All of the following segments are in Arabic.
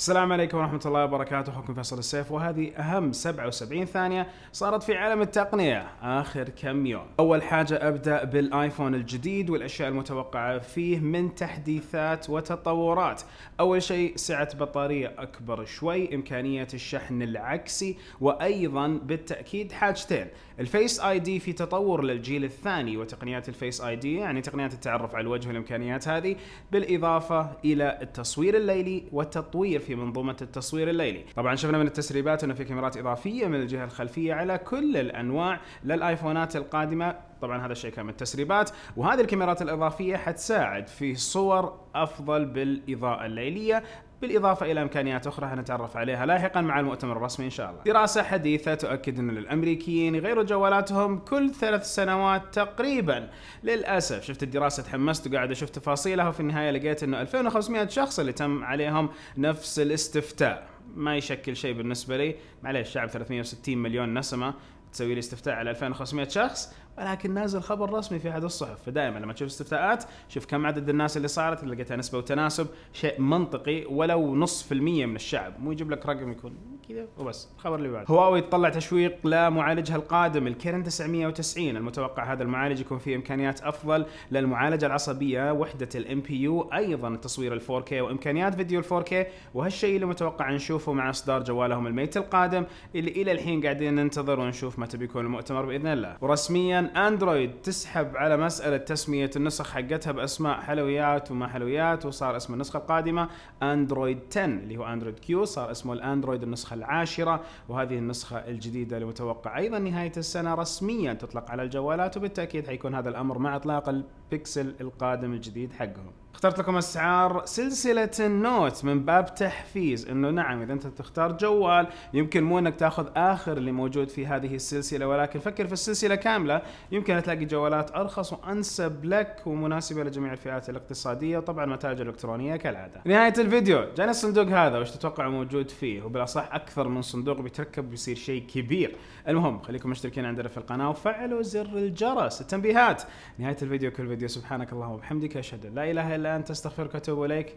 السلام عليكم ورحمة الله وبركاته أخوكم فيصل السيف وهذه أهم 77 ثانية صارت في عالم التقنية آخر كم يوم أول حاجة أبدأ بالآيفون الجديد والأشياء المتوقعة فيه من تحديثات وتطورات أول شيء سعة بطارية أكبر شوي إمكانية الشحن العكسي وأيضا بالتأكيد حاجتين الفيس آي دي في تطور للجيل الثاني وتقنيات الفيس آي دي يعني تقنيات التعرف على الوجه والإمكانيات هذه بالإضافة إلى التصوير الليلي والتطوير في في منظومة التصوير الليلي طبعا شفنا من التسريبات أنه في كاميرات إضافية من الجهة الخلفية على كل الأنواع للآيفونات القادمة طبعا هذا الشيء كان من التسريبات وهذه الكاميرات الاضافيه حتساعد في صور افضل بالاضاءه الليليه بالإضافة إلى إمكانيات أخرى هنتعرف عليها لاحقا مع المؤتمر الرسمي إن شاء الله دراسة حديثة تؤكد أن الأمريكيين يغيروا جوالاتهم كل ثلاث سنوات تقريبا للأسف شفت الدراسة تحمست وقاعد أشوف تفاصيلها وفي النهاية لقيت أنه 2500 شخص اللي تم عليهم نفس الاستفتاء ما يشكل شيء بالنسبه لي معليش شعب 360 مليون نسمه تسوي لي استفتاء على 2500 شخص ولكن نازل خبر رسمي في احد الصحف فدائما لما تشوف استفتاءات شوف كم عدد الناس اللي صارت لقيتها نسبه وتناسب شيء منطقي ولو نص في المية من الشعب مو يجيب لك رقم يكون كذا وبس الخبر اللي بعد هواوي تطلع تشويق لمعالجها القادم الكيرن 990 المتوقع هذا المعالج يكون فيه امكانيات افضل للمعالجه العصبيه وحده الام بي يو ايضا تصوير ال 4K وامكانيات فيديو ال 4K وهالشيء اللي متوقع نشوفه مع اصدار جوالهم الميت القادم اللي الى الحين قاعدين ننتظر ونشوف متى بيكون المؤتمر باذن الله ورسميا اندرويد تسحب على مساله تسميه النسخ حقتها باسماء حلويات وما حلويات وصار اسم النسخه القادمه اندرويد 10 اللي هو اندرويد كيو صار اسمه الاندرويد النسخه العاشرة وهذه النسخة الجديدة المتوقعة أيضا نهاية السنة رسميا تطلق على الجوالات وبالتأكيد حيكون هذا الأمر مع إطلاق البيكسل القادم الجديد حقهم اخترت لكم اسعار سلسله النوت من باب تحفيز انه نعم اذا انت تختار جوال يمكن مو انك تاخذ اخر اللي موجود في هذه السلسله ولكن فكر في السلسله كامله يمكن تلاقي جوالات ارخص وانسب لك ومناسبه لجميع الفئات الاقتصاديه وطبعا المتاجر الالكترونيه كالعاده. نهايه الفيديو جاني الصندوق هذا وش تتوقع موجود فيه وبالاصح اكثر من صندوق بيتركب بيصير شيء كبير. المهم خليكم مشتركين عندنا في القناه وفعلوا زر الجرس التنبيهات. نهايه الفيديو كل فيديو سبحانك اللهم وبحمدك اشهد ان لا اله الا الان تستغفرك واتوب اليك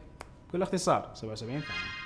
كل اختصار 77 ثانيه